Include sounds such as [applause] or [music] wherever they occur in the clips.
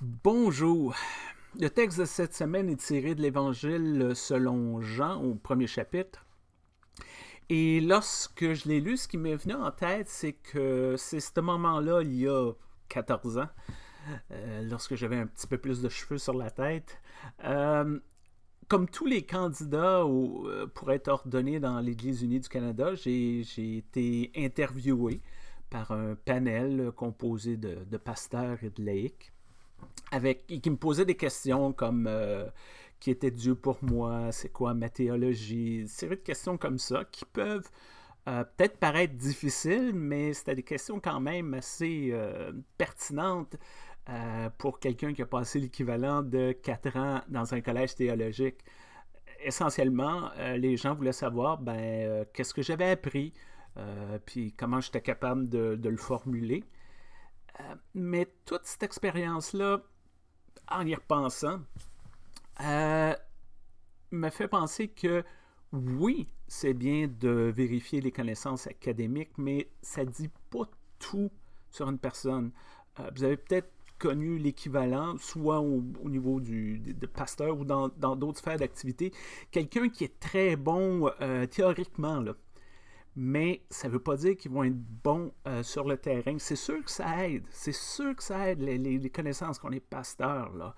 Bonjour. Le texte de cette semaine est tiré de l'Évangile selon Jean au premier chapitre. Et lorsque je l'ai lu, ce qui m'est venu en tête, c'est que c'est ce moment-là, il y a 14 ans, euh, lorsque j'avais un petit peu plus de cheveux sur la tête. Euh, comme tous les candidats euh, pour être ordonnés dans l'Église unie du Canada, j'ai été interviewé par un panel composé de, de pasteurs et de laïcs avec, et qui me posait des questions comme euh, qui était Dieu pour moi, c'est quoi ma théologie, une série de questions comme ça qui peuvent euh, peut-être paraître difficiles, mais c'était des questions quand même assez euh, pertinentes pour quelqu'un qui a passé l'équivalent de 4 ans dans un collège théologique. Essentiellement, les gens voulaient savoir ben, qu'est-ce que j'avais appris, puis comment j'étais capable de le formuler. Euh, mais toute cette expérience-là, en y repensant, euh, me fait penser que oui, c'est bien de vérifier les connaissances académiques, mais ça ne dit pas tout sur une personne. Euh, vous avez peut-être connu l'équivalent, soit au, niveau du, de, Pasteur ou dans, d'autres sphères d'activité, quelqu'un qui est très bon euh, théoriquement, là, mais ça ne veut pas dire qu'ils vont être bons euh, sur le terrain. C'est sûr que ça aide, c'est sûr que ça aide les, connaissances qu'on est pasteur, là.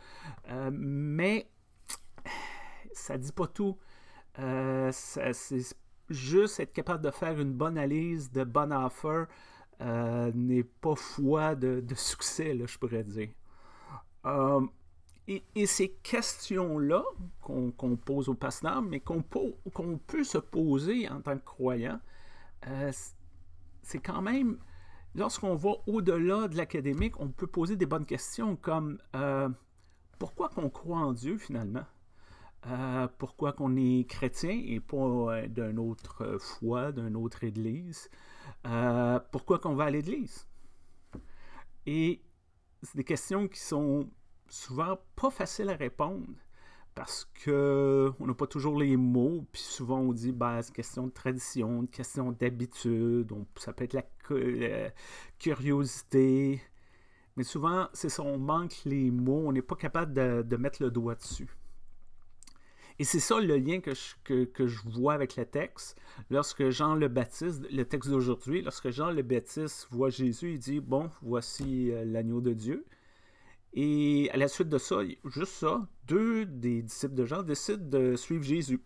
Euh, mais ça ne dit pas tout. Euh, c'est juste être capable de faire une bonne analyse de bonne affaire, n'est pas foi de, succès, je pourrais dire. Et, ces questions-là qu'on pose aux pasteurs, mais qu'on peut se poser en tant que croyant, euh, c'est quand même, lorsqu'on va au-delà de l'académique, on peut poser des bonnes questions comme euh, pourquoi qu'on croit en Dieu finalement euh, Pourquoi qu'on est chrétien et pas d'une autre foi, d'une autre église Pourquoi qu'on va à l'église Et c'est des questions qui sont souvent pas faciles à répondre parce qu'on n'a pas toujours les mots, puis souvent on dit ben, c'est une question de tradition, une question d'habitude, ça peut être la, curiosité, mais souvent c'est ça, on manque les mots, on n'est pas capable de, mettre le doigt dessus. Et c'est ça le lien que que je vois avec le texte. Lorsque Jean le Baptiste, le texte d'aujourd'hui, lorsque Jean le Baptiste voit Jésus, il dit, bon, voici euh, l'agneau de Dieu. Et à la suite de ça, juste ça, deux des disciples de Jean décident de suivre Jésus.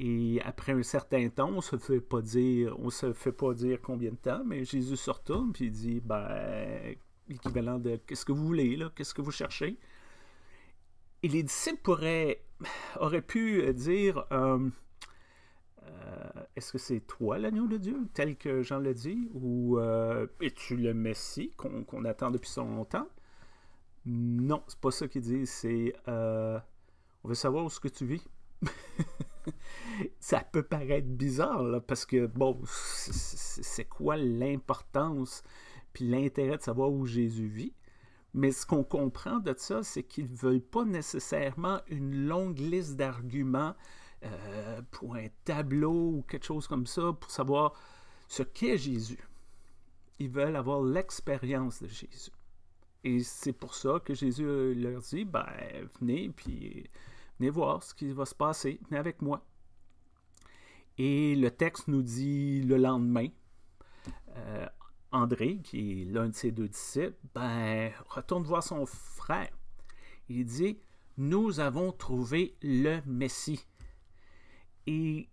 Et après un certain temps, on se fait pas dire, on se fait pas dire combien de temps, mais Jésus se retourne puis il dit, ben, l'équivalent de qu'est-ce que vous voulez là, qu'est-ce que vous cherchez. Et les disciples pourraient, auraient pu euh, dire, euh, euh, est-ce que c'est toi l'agneau de Dieu, tel que Jean le dit, ou es-tu le Messie qu'on attend depuis son longtemps? Non, c'est pas ça qu'ils disent. C'est euh, on veut savoir où ce que tu vis. [laughs] ça peut paraître bizarre, parce que bon, c'est quoi l'importance puis l'intérêt de savoir où Jésus vit? Mais ce qu'on comprend de ça, c'est qu'ils ne veulent pas nécessairement une longue liste d'arguments euh, pour un tableau ou quelque chose comme ça pour savoir ce qu'est Jésus. Ils veulent avoir l'expérience de Jésus. Et c'est pour ça que Jésus euh, leur dit, ben, venez, puis venez voir ce qui va se passer, venez avec moi. Et le texte nous dit le lendemain, euh, André, qui est l'un de ses deux disciples, ben, retourne voir son frère. Il dit, nous avons trouvé le Messie. Et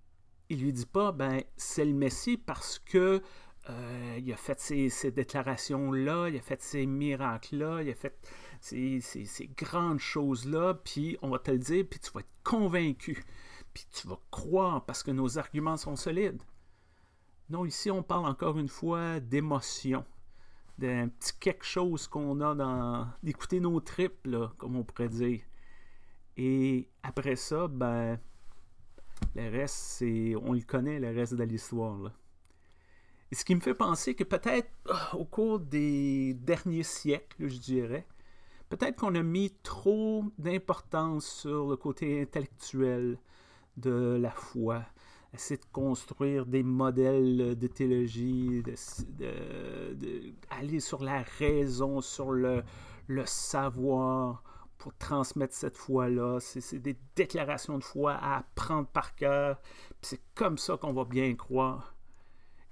il lui dit pas, ben, c'est le Messie parce que euh, il a fait ces, déclarations-là, il a fait ces miracles-là, il a fait ces, grandes choses-là, puis on va te le dire, puis tu vas être convaincu, puis tu vas croire parce que nos arguments sont solides. Non, ici, on parle encore une fois d'émotion, d'un petit quelque chose qu'on a dans. d'écouter nos tripes, comme on pourrait dire. Et après ça, ben, le reste, c'est. on le connaît, le reste de l'histoire, là ce qui me fait penser que peut-être euh, au cours des derniers siècles, je dirais, peut-être qu'on a mis trop d'importance sur le côté intellectuel de la foi, essayer de construire des modèles de théologie, de, sur la raison, sur le, le savoir pour transmettre cette foi-là. C'est des déclarations de foi à apprendre par cœur. C'est comme ça qu'on va bien croire.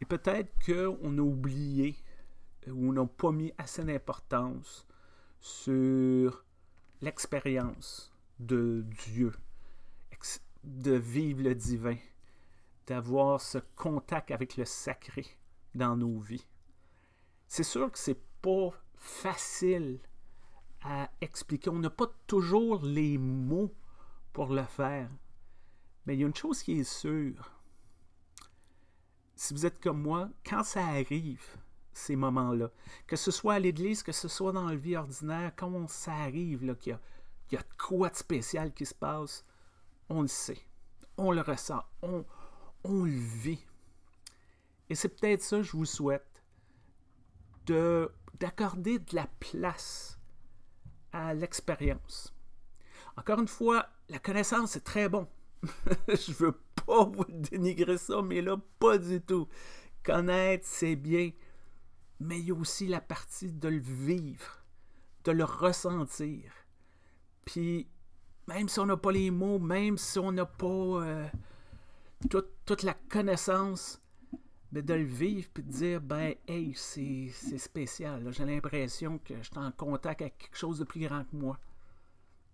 Et peut-être qu'on a oublié euh, ou n'a pas mis assez d'importance sur l'expérience de Dieu, de vivre le divin, d'avoir ce contact avec le sacré dans nos vies. C'est sûr que c'est pas facile à expliquer. On n'a pas toujours les mots pour le faire. Mais il y a une chose qui est sûre, si vous êtes comme moi, quand ça arrive, ces moments-là, que ce soit à l'église, que ce soit dans la vie ordinaire, quand ça arrive qu'il y, a quoi de spécial qui se passe, on le sait, on le ressent, on, on le vit. Et c'est peut-être ça que je vous souhaite, d'accorder de, la place à l'expérience. Encore une fois, la connaissance, est très bon. [laughs] je veux oh, [laughs] vous dénigrez ça, mais là, pas du tout. Connaître, c'est bien, mais il y a aussi la partie de le vivre, de le ressentir. Puis, même si on n'a pas les mots, même si on n'a pas euh, toute la connaissance, mais de le vivre puis de dire, ben, hey, c'est spécial. J'ai l'impression que je suis en contact avec quelque chose de plus grand que moi.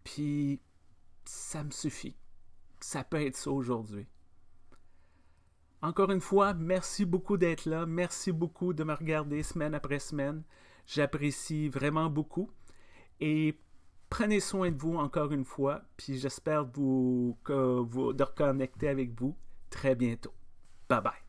Puis, ça me suffit. Ça peut être ça aujourd'hui. Encore une fois, merci beaucoup d'être là. Merci beaucoup de me regarder semaine après semaine. J'apprécie vraiment beaucoup. Et prenez soin de vous encore une fois. Puis j'espère vous, vous, de reconnecter avec vous très bientôt. Bye bye.